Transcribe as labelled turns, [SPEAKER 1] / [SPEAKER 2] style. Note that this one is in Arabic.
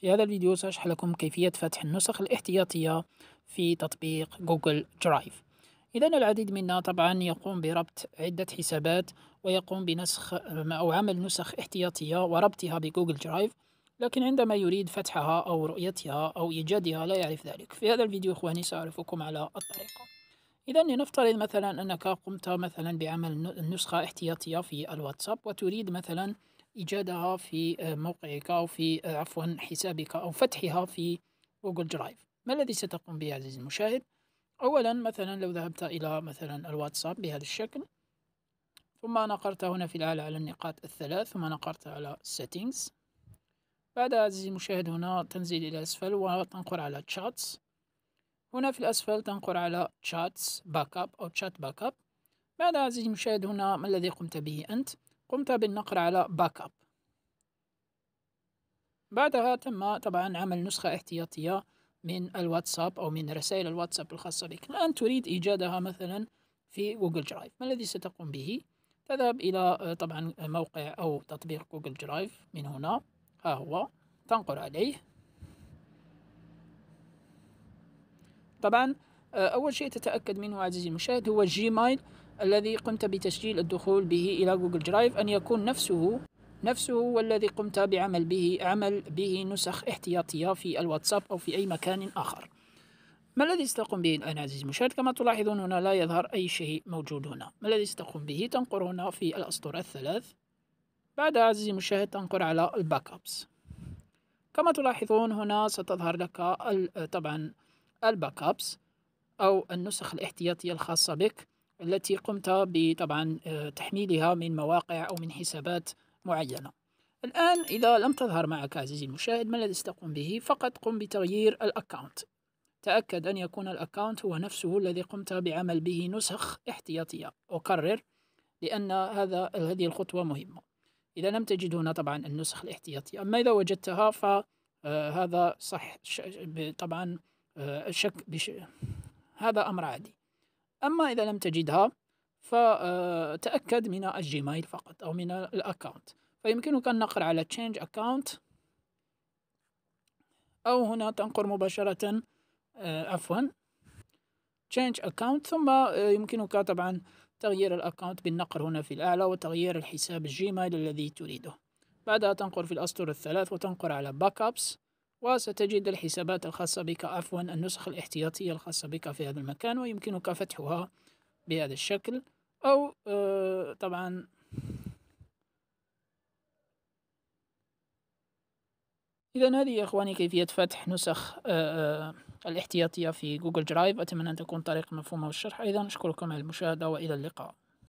[SPEAKER 1] في هذا الفيديو سأشرح لكم كيفية فتح النسخ الاحتياطية في تطبيق جوجل درايف إذا العديد منا طبعا يقوم بربط عدة حسابات ويقوم بنسخ أو عمل نسخ احتياطية وربطها بجوجل درايف لكن عندما يريد فتحها أو رؤيتها أو إيجادها لا يعرف ذلك في هذا الفيديو إخواني سأعرفكم على الطريقة إذا لنفترض مثلا أنك قمت مثلا بعمل نسخة احتياطية في الواتساب وتريد مثلا إيجادها في آه، موقعك أو في آه، عفوا حسابك أو فتحها في جوجل درايف ما الذي ستقوم به عزيزي المشاهد أولا مثلا لو ذهبت إلى مثلا الواتساب بهذا الشكل ثم نقرت هنا في الأعلى على النقاط الثلاث ثم نقرت على سيتينجز بعد عزيزي المشاهد هنا تنزل إلى الاسفل وتنقر على تشاتس هنا في الأسفل تنقر على باك اب أو باك اب بعد عزيزي المشاهد هنا ما الذي قمت به أنت قمت بالنقر على باك أب بعدها تم طبعا عمل نسخة احتياطية من الواتساب أو من رسائل الواتساب الخاصة بك الآن تريد إيجادها مثلا في جوجل درايف ما الذي ستقوم به؟ تذهب إلى آه، طبعا موقع أو تطبيق جوجل درايف من هنا ها هو تنقر عليه طبعا آه، أول شيء تتأكد منه عزيزي المشاهد هو جيميل الذي قمت بتسجيل الدخول به إلى جوجل درايف أن يكون نفسه نفسه والذي الذي قمت بعمل به عمل به نسخ احتياطية في الواتساب أو في أي مكان آخر ما الذي ستقوم به الآن عزيزي المشاهد كما تلاحظون هنا لا يظهر أي شيء موجود هنا ما الذي ستقوم به تنقر هنا في الأسطورة الثلاث بعد عزيزي المشاهد تنقر على الباك أبس كما تلاحظون هنا ستظهر لك طبعا الباك أبس أو النسخ الاحتياطية الخاصة بك التي قمت بطبعا آه، تحميلها من مواقع أو من حسابات معينة الآن إذا لم تظهر معك عزيزي المشاهد ما الذي ستقوم به فقط قم بتغيير الأكاونت تأكد أن يكون الأكاونت هو نفسه الذي قمت بعمل به نسخ احتياطية أكرر لأن هذا هذه الخطوة مهمة إذا لم تجد هنا طبعا النسخ الاحتياطية أما إذا وجدتها فهذا آه، صح طبعا آه، شك بش... هذا أمر عادي أما إذا لم تجدها فتأكد آه، من الجيميل فقط أو من الأكاونت فيمكنك النقر على change account أو هنا تنقر مباشرة آه، عفوا change account ثم آه، يمكنك طبعا تغيير الأكاونت بالنقر هنا في الأعلى وتغيير الحساب الجيميل الذي تريده بعدها تنقر في الأسطر الثلاث وتنقر على باك أبس وستجد الحسابات الخاصة بك عفوا النسخ الاحتياطية الخاصة بك في هذا المكان ويمكنك فتحها بهذا الشكل أو آه، طبعا إذا هذه يا إخواني كيفية فتح نسخ آه، آه، الاحتياطية في جوجل درايف أتمنى أن تكون طريقة مفهومة والشرح أيضا أشكركم على المشاهدة وإلى اللقاء